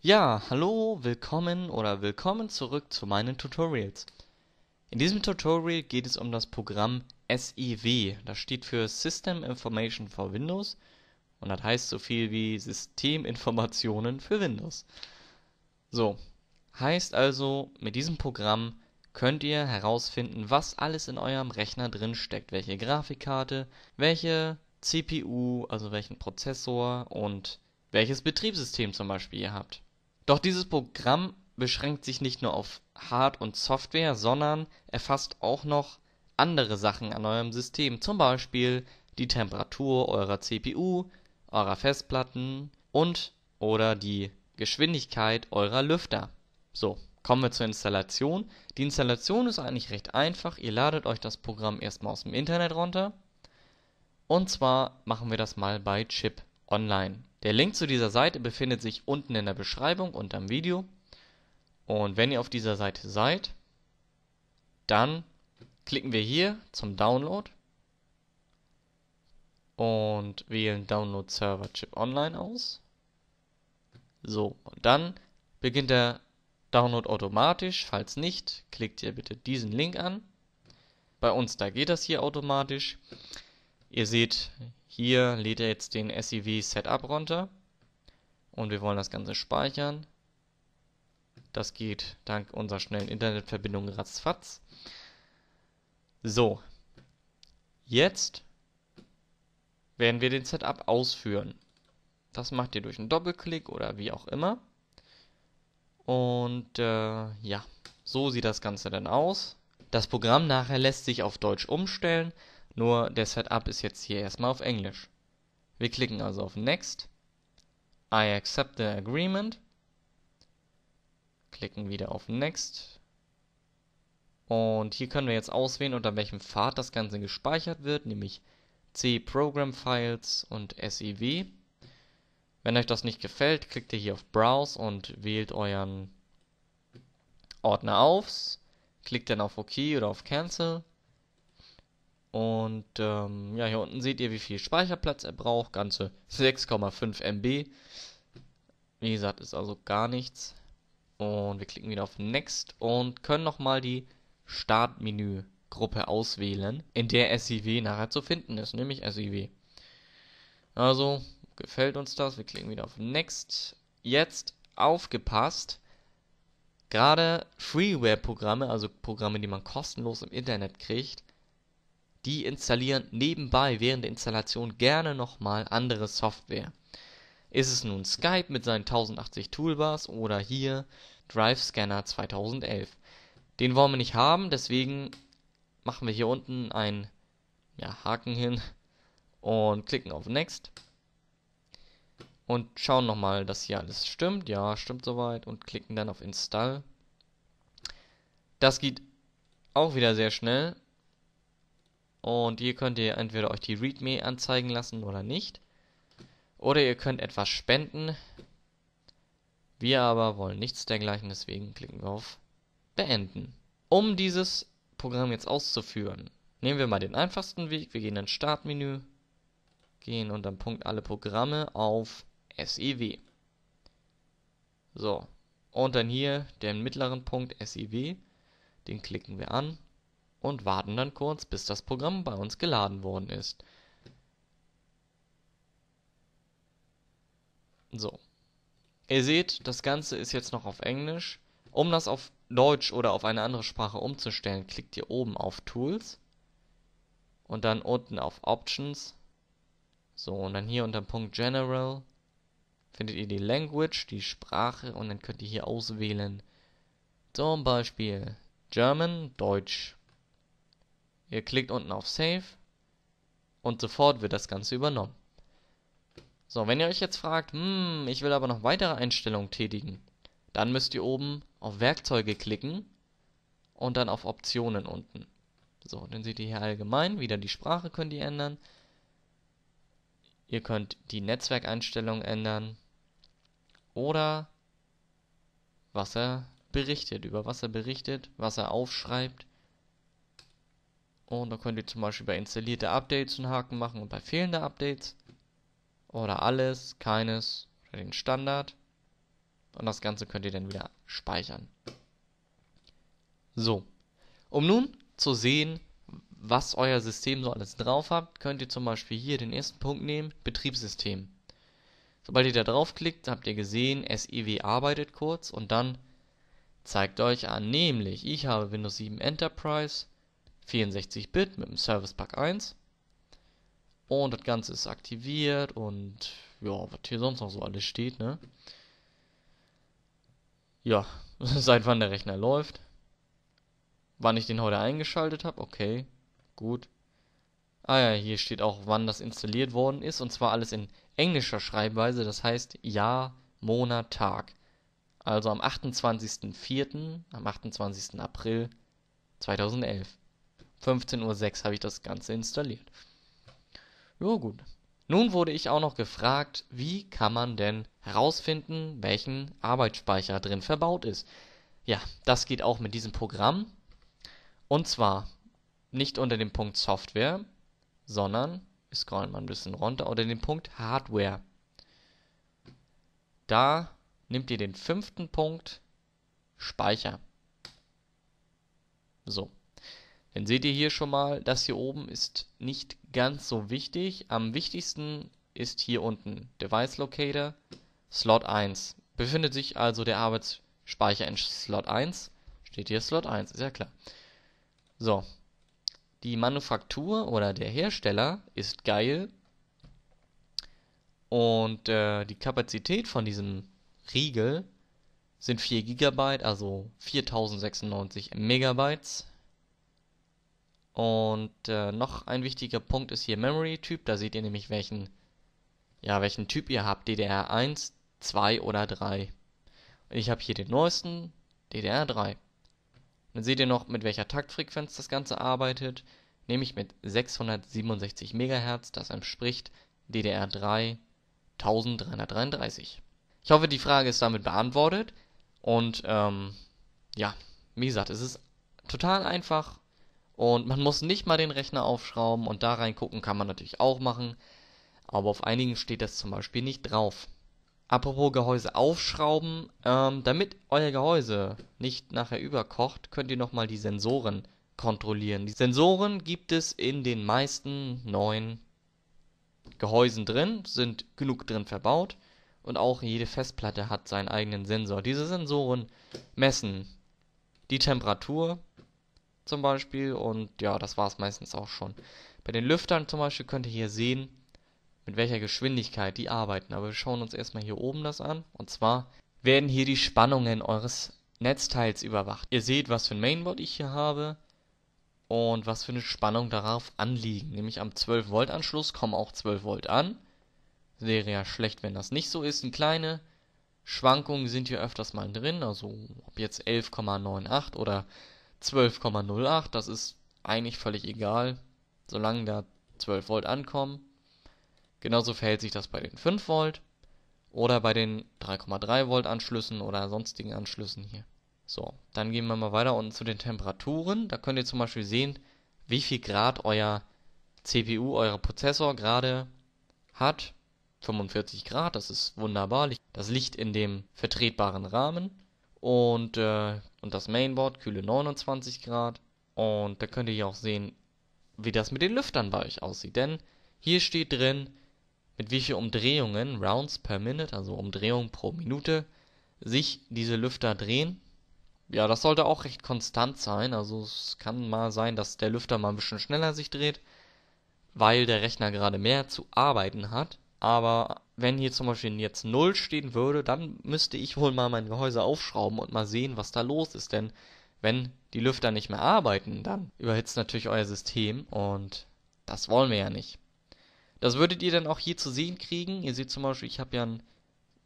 Ja, hallo, willkommen oder willkommen zurück zu meinen Tutorials. In diesem Tutorial geht es um das Programm SIW, das steht für System Information for Windows und das heißt so viel wie Systeminformationen für Windows. So, heißt also, mit diesem Programm könnt ihr herausfinden, was alles in eurem Rechner drin steckt, welche Grafikkarte, welche CPU, also welchen Prozessor und welches Betriebssystem zum Beispiel ihr habt. Doch dieses Programm beschränkt sich nicht nur auf Hard und Software, sondern erfasst auch noch andere Sachen an eurem System, zum Beispiel die Temperatur eurer CPU, eurer Festplatten und/oder die Geschwindigkeit eurer Lüfter. So, kommen wir zur Installation. Die Installation ist eigentlich recht einfach. Ihr ladet euch das Programm erstmal aus dem Internet runter. Und zwar machen wir das mal bei Chip online. Der Link zu dieser Seite befindet sich unten in der Beschreibung unterm Video. Und wenn ihr auf dieser Seite seid, dann klicken wir hier zum Download und wählen Download Server Chip Online aus. So, und dann beginnt der Download automatisch. Falls nicht, klickt ihr bitte diesen Link an. Bei uns, da geht das hier automatisch. Ihr seht hier lädt er jetzt den SEV Setup runter und wir wollen das Ganze speichern. Das geht dank unserer schnellen Internetverbindung ratzfatz. So, jetzt werden wir den Setup ausführen. Das macht ihr durch einen Doppelklick oder wie auch immer. Und äh, ja, so sieht das Ganze dann aus. Das Programm nachher lässt sich auf Deutsch umstellen nur der Setup ist jetzt hier erstmal auf Englisch. Wir klicken also auf Next, I accept the agreement, klicken wieder auf Next und hier können wir jetzt auswählen, unter welchem Pfad das Ganze gespeichert wird, nämlich C Program Files und SEW. Wenn euch das nicht gefällt, klickt ihr hier auf Browse und wählt euren Ordner auf, klickt dann auf OK oder auf Cancel und ähm, ja, hier unten seht ihr, wie viel Speicherplatz er braucht. Ganze 6,5 MB. Wie gesagt, ist also gar nichts. Und wir klicken wieder auf Next und können nochmal die Startmenü-Gruppe auswählen, in der SIW nachher zu finden ist, nämlich SIW. Also, gefällt uns das. Wir klicken wieder auf Next. Jetzt aufgepasst. Gerade Freeware-Programme, also Programme, die man kostenlos im Internet kriegt, die installieren nebenbei während der Installation gerne nochmal andere Software. Ist es nun Skype mit seinen 1080 Toolbars oder hier Drive Scanner 2011. Den wollen wir nicht haben, deswegen machen wir hier unten einen ja, Haken hin und klicken auf Next. Und schauen nochmal, dass hier alles stimmt. Ja, stimmt soweit. Und klicken dann auf Install. Das geht auch wieder sehr schnell. Und hier könnt ihr entweder euch die README anzeigen lassen oder nicht. Oder ihr könnt etwas spenden. Wir aber wollen nichts dergleichen, deswegen klicken wir auf Beenden. Um dieses Programm jetzt auszuführen, nehmen wir mal den einfachsten Weg. Wir gehen ins Startmenü, gehen unter Punkt Alle Programme auf SEW. So, und dann hier den mittleren Punkt SEW, den klicken wir an und warten dann kurz, bis das Programm bei uns geladen worden ist. So. Ihr seht, das Ganze ist jetzt noch auf Englisch. Um das auf Deutsch oder auf eine andere Sprache umzustellen, klickt ihr oben auf Tools und dann unten auf Options. So, und dann hier unter Punkt General findet ihr die Language, die Sprache und dann könnt ihr hier auswählen. Zum Beispiel German, Deutsch Ihr klickt unten auf Save und sofort wird das Ganze übernommen. So, wenn ihr euch jetzt fragt, hm, ich will aber noch weitere Einstellungen tätigen, dann müsst ihr oben auf Werkzeuge klicken und dann auf Optionen unten. So, dann seht ihr hier allgemein, wieder die Sprache könnt ihr ändern. Ihr könnt die Netzwerkeinstellungen ändern oder was er berichtet, über was er berichtet, was er aufschreibt. Und dann könnt ihr zum Beispiel bei installierte Updates einen Haken machen und bei fehlende Updates. Oder alles, keines oder den Standard. Und das Ganze könnt ihr dann wieder speichern. So. Um nun zu sehen, was euer System so alles drauf habt, könnt ihr zum Beispiel hier den ersten Punkt nehmen, Betriebssystem. Sobald ihr da draufklickt, habt ihr gesehen, SEW arbeitet kurz und dann zeigt euch an, nämlich ich habe Windows 7 Enterprise, 64-Bit mit dem Service Pack 1. Und das Ganze ist aktiviert und ja, was hier sonst noch so alles steht, ne? Ja, seit wann der Rechner läuft. Wann ich den heute eingeschaltet habe, okay, gut. Ah ja, hier steht auch, wann das installiert worden ist und zwar alles in englischer Schreibweise, das heißt Jahr, Monat, Tag. Also am 28.04., am 28. April 2011. 15.06 Uhr habe ich das Ganze installiert. Jo, gut. Nun wurde ich auch noch gefragt, wie kann man denn herausfinden, welchen Arbeitsspeicher drin verbaut ist. Ja, das geht auch mit diesem Programm. Und zwar nicht unter dem Punkt Software, sondern, wir scrollen mal ein bisschen runter, unter dem Punkt Hardware. Da nehmt ihr den fünften Punkt Speicher. So. Dann seht ihr hier schon mal, das hier oben ist nicht ganz so wichtig. Am wichtigsten ist hier unten Device Locator, Slot 1. Befindet sich also der Arbeitsspeicher in Slot 1. Steht hier Slot 1, ist ja klar. So, die Manufaktur oder der Hersteller ist geil. Und äh, die Kapazität von diesem Riegel sind 4 GB, also 4096 Megabytes. Und äh, noch ein wichtiger Punkt ist hier Memory-Typ. Da seht ihr nämlich, welchen, ja, welchen Typ ihr habt. DDR1, 2 oder 3. Und ich habe hier den neuesten, DDR3. Dann seht ihr noch, mit welcher Taktfrequenz das Ganze arbeitet, nämlich mit 667 MHz, das entspricht DDR3 1333. Ich hoffe, die Frage ist damit beantwortet und ähm, ja, wie gesagt, es ist total einfach und man muss nicht mal den Rechner aufschrauben und da reingucken kann man natürlich auch machen, aber auf einigen steht das zum Beispiel nicht drauf. Apropos Gehäuse aufschrauben, ähm, damit euer Gehäuse nicht nachher überkocht, könnt ihr nochmal die Sensoren kontrollieren. Die Sensoren gibt es in den meisten neuen Gehäusen drin, sind genug drin verbaut und auch jede Festplatte hat seinen eigenen Sensor. Diese Sensoren messen die Temperatur, zum Beispiel. Und ja, das war es meistens auch schon. Bei den Lüftern zum Beispiel könnt ihr hier sehen, mit welcher Geschwindigkeit die arbeiten. Aber wir schauen uns erstmal hier oben das an. Und zwar werden hier die Spannungen eures Netzteils überwacht. Ihr seht, was für ein Mainboard ich hier habe und was für eine Spannung darauf anliegen. Nämlich am 12 Volt Anschluss kommen auch 12 Volt an. Wäre ja schlecht, wenn das nicht so ist. Eine kleine Schwankungen sind hier öfters mal drin, also ob jetzt 11,98 oder 12,08, das ist eigentlich völlig egal, solange da 12 Volt ankommen. Genauso verhält sich das bei den 5 Volt oder bei den 3,3 Volt Anschlüssen oder sonstigen Anschlüssen hier. So, dann gehen wir mal weiter unten zu den Temperaturen. Da könnt ihr zum Beispiel sehen, wie viel Grad euer CPU, euer Prozessor gerade hat. 45 Grad, das ist wunderbar. Das liegt in dem vertretbaren Rahmen. Und, äh, und das Mainboard kühle 29 Grad. Und da könnt ihr hier auch sehen, wie das mit den Lüftern bei euch aussieht. Denn hier steht drin, mit wie viel Umdrehungen, Rounds per Minute, also Umdrehungen pro Minute, sich diese Lüfter drehen. Ja, das sollte auch recht konstant sein. Also es kann mal sein, dass der Lüfter mal ein bisschen schneller sich dreht, weil der Rechner gerade mehr zu arbeiten hat. Aber wenn hier zum Beispiel jetzt 0 stehen würde, dann müsste ich wohl mal mein Gehäuse aufschrauben und mal sehen, was da los ist. Denn wenn die Lüfter nicht mehr arbeiten, dann überhitzt natürlich euer System und das wollen wir ja nicht. Das würdet ihr dann auch hier zu sehen kriegen. Ihr seht zum Beispiel, ich habe ja ein,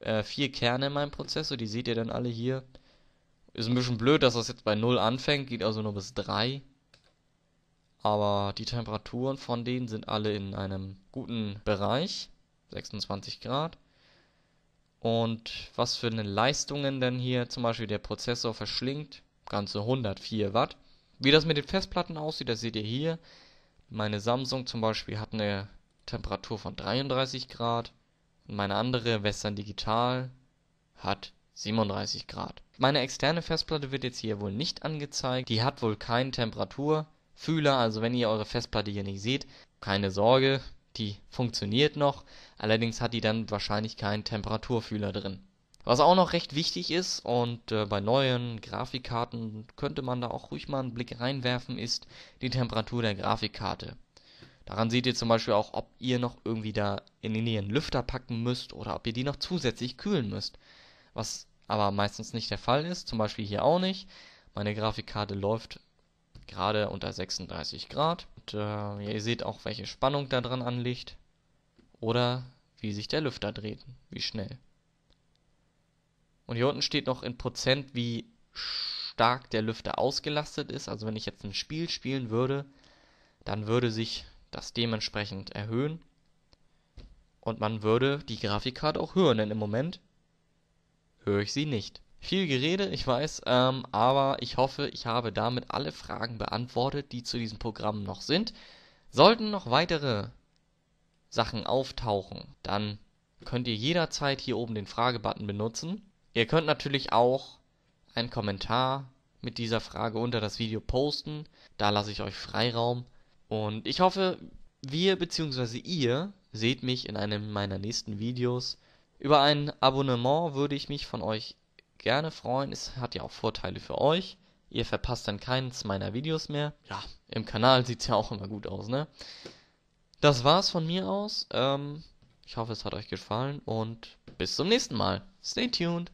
äh, vier Kerne in meinem Prozessor, die seht ihr dann alle hier. Ist ein bisschen blöd, dass das jetzt bei 0 anfängt, geht also nur bis 3. Aber die Temperaturen von denen sind alle in einem guten Bereich. 26 Grad. Und was für eine Leistungen denn hier zum Beispiel der Prozessor verschlingt, ganze 104 Watt. Wie das mit den Festplatten aussieht, das seht ihr hier. Meine Samsung zum Beispiel hat eine Temperatur von 33 Grad und meine andere Western Digital hat 37 Grad. Meine externe Festplatte wird jetzt hier wohl nicht angezeigt. Die hat wohl keinen Temperaturfühler, also wenn ihr eure Festplatte hier nicht seht, keine Sorge, die funktioniert noch, allerdings hat die dann wahrscheinlich keinen Temperaturfühler drin. Was auch noch recht wichtig ist und äh, bei neuen Grafikkarten könnte man da auch ruhig mal einen Blick reinwerfen, ist die Temperatur der Grafikkarte. Daran seht ihr zum Beispiel auch, ob ihr noch irgendwie da in die Nähe einen Lüfter packen müsst oder ob ihr die noch zusätzlich kühlen müsst. Was aber meistens nicht der Fall ist, zum Beispiel hier auch nicht. Meine Grafikkarte läuft gerade unter 36 Grad. Und, äh, ihr seht auch, welche Spannung da dran anliegt oder wie sich der Lüfter dreht, wie schnell. Und hier unten steht noch in Prozent, wie stark der Lüfter ausgelastet ist. Also wenn ich jetzt ein Spiel spielen würde, dann würde sich das dementsprechend erhöhen. Und man würde die Grafikkarte auch hören, denn im Moment höre ich sie nicht. Viel Gerede, ich weiß, ähm, aber ich hoffe, ich habe damit alle Fragen beantwortet, die zu diesem Programm noch sind. Sollten noch weitere Sachen auftauchen, dann könnt ihr jederzeit hier oben den Fragebutton benutzen. Ihr könnt natürlich auch einen Kommentar mit dieser Frage unter das Video posten. Da lasse ich euch Freiraum. Und ich hoffe, wir bzw. ihr seht mich in einem meiner nächsten Videos. Über ein Abonnement würde ich mich von euch gerne freuen. Es hat ja auch Vorteile für euch. Ihr verpasst dann keins meiner Videos mehr. Ja, im Kanal sieht es ja auch immer gut aus, ne? Das war's von mir aus. Ähm, ich hoffe, es hat euch gefallen und bis zum nächsten Mal. Stay tuned.